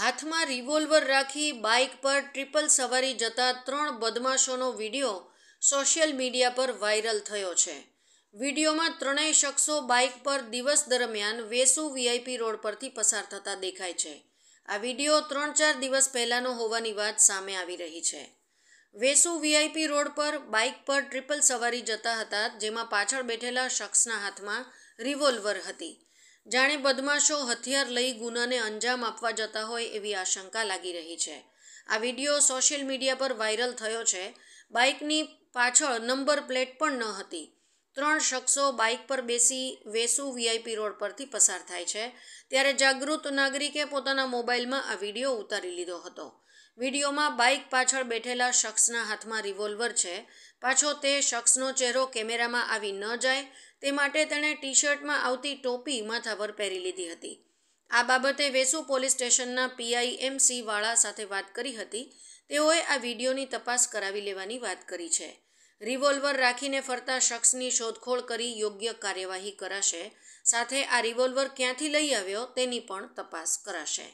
હાથમાં રિવોલ્વર રાખી બાઇક પર ટ્રિપલ સવારી જતા ત્રણ બદમાશોનો વિડીયો સોશિયલ મીડિયા પર વાયરલ થયો છે વિડીયોમાં ત્રણેય શખ્સો બાઇક પર દિવસ દરમિયાન વેસુ વીઆઈપી રોડ પરથી પસાર થતા દેખાય છે આ વિડીયો ત્રણ ચાર દિવસ પહેલાંનો હોવાની વાત સામે આવી રહી છે વેસુ વીઆઈપી રોડ પર બાઇક પર ટ્રિપલ સવારી જતા હતા જેમાં પાછળ બેઠેલા શખ્સના હાથમાં રિવોલ્વર હતી જાણે બદમાશો હથિયાર લઈ ગુનાને અંજામ આપવા જતા હોય એવી આશંકા લાગી રહી છે આ વિડીયો સોશિયલ મીડિયા પર વાયરલ થયો છે બાઇકની પાછળ નંબર પ્લેટ પણ ન હતી ત્રણ શખ્સો બાઇક પર બેસી વેસુ વીઆઈપી રોડ પરથી પસાર થાય છે ત્યારે જાગૃત નાગરિકે પોતાના મોબાઈલમાં આ વિડીયો ઉતારી લીધો હતો વિડીયોમાં બાઇક પાછળ બેઠેલા શખ્સના હાથમાં રિવોલ્વર છે પાછો તે શખ્સનો ચહેરો કેમેરામાં આવી ન જાય તે માટે તેણે ટી શર્ટમાં આવતી ટોપી માથા પર પહેરી લીધી હતી આ બાબતે વેસુ પોલીસ સ્ટેશનના પીઆઈ સી વાળા સાથે વાત કરી હતી તેઓએ આ વિડીયોની તપાસ કરાવી લેવાની વાત કરી છે રિવોલ્વર રાખીને ફરતા શખ્સની શોધખોળ કરી યોગ્ય કાર્યવાહી કરાશે સાથે આ રિવોલ્વર ક્યાંથી લઈ આવ્યો તેની પણ તપાસ કરાશે